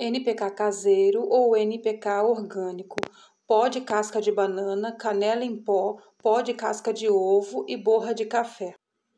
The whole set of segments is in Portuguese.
NPK caseiro ou NPK orgânico, pó de casca de banana, canela em pó, pó de casca de ovo e borra de café.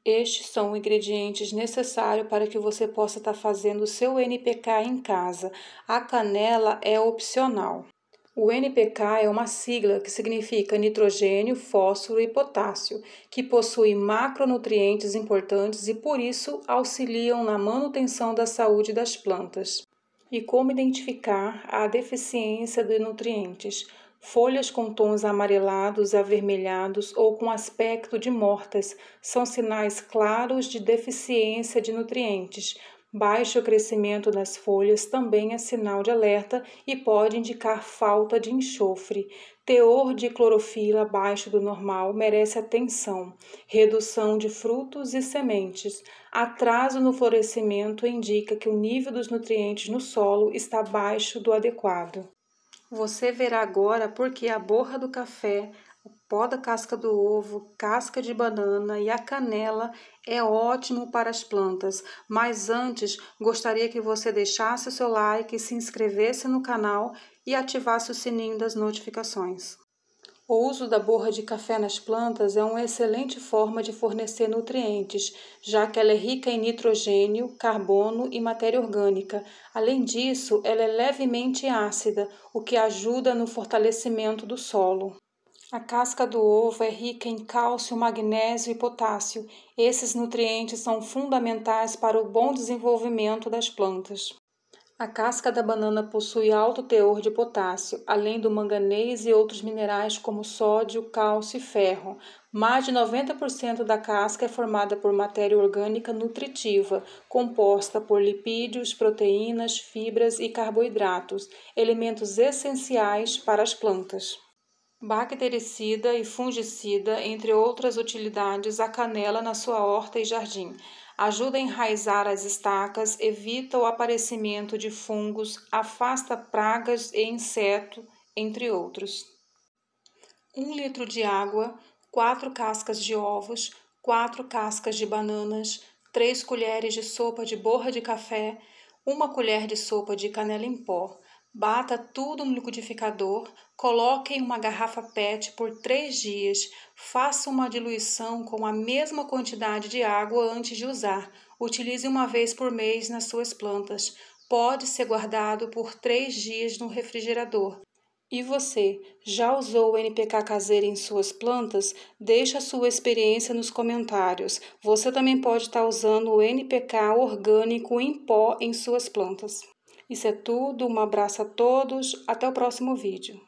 Estes são ingredientes necessários para que você possa estar fazendo o seu NPK em casa. A canela é opcional. O NPK é uma sigla que significa nitrogênio, fósforo e potássio, que possui macronutrientes importantes e por isso auxiliam na manutenção da saúde das plantas e como identificar a deficiência de nutrientes. Folhas com tons amarelados, avermelhados ou com aspecto de mortas são sinais claros de deficiência de nutrientes. Baixo crescimento das folhas também é sinal de alerta e pode indicar falta de enxofre. Teor de clorofila abaixo do normal merece atenção. Redução de frutos e sementes. Atraso no florescimento indica que o nível dos nutrientes no solo está abaixo do adequado. Você verá agora por que a borra do café, o pó da casca do ovo, casca de banana e a canela é ótimo para as plantas, mas antes gostaria que você deixasse o seu like, se inscrevesse no canal e ativasse o sininho das notificações. O uso da borra de café nas plantas é uma excelente forma de fornecer nutrientes, já que ela é rica em nitrogênio, carbono e matéria orgânica. Além disso, ela é levemente ácida, o que ajuda no fortalecimento do solo. A casca do ovo é rica em cálcio, magnésio e potássio. Esses nutrientes são fundamentais para o bom desenvolvimento das plantas. A casca da banana possui alto teor de potássio, além do manganês e outros minerais como sódio, cálcio e ferro. Mais de 90% da casca é formada por matéria orgânica nutritiva, composta por lipídios, proteínas, fibras e carboidratos, elementos essenciais para as plantas bactericida e fungicida, entre outras utilidades, a canela na sua horta e jardim. Ajuda a enraizar as estacas, evita o aparecimento de fungos, afasta pragas e inseto, entre outros. 1 um litro de água, 4 cascas de ovos, 4 cascas de bananas, 3 colheres de sopa de borra de café, 1 colher de sopa de canela em pó, Bata tudo no liquidificador, coloque em uma garrafa PET por três dias, faça uma diluição com a mesma quantidade de água antes de usar. Utilize uma vez por mês nas suas plantas. Pode ser guardado por três dias no refrigerador. E você, já usou o NPK caseiro em suas plantas? Deixe a sua experiência nos comentários. Você também pode estar usando o NPK orgânico em pó em suas plantas. Isso é tudo, um abraço a todos, até o próximo vídeo.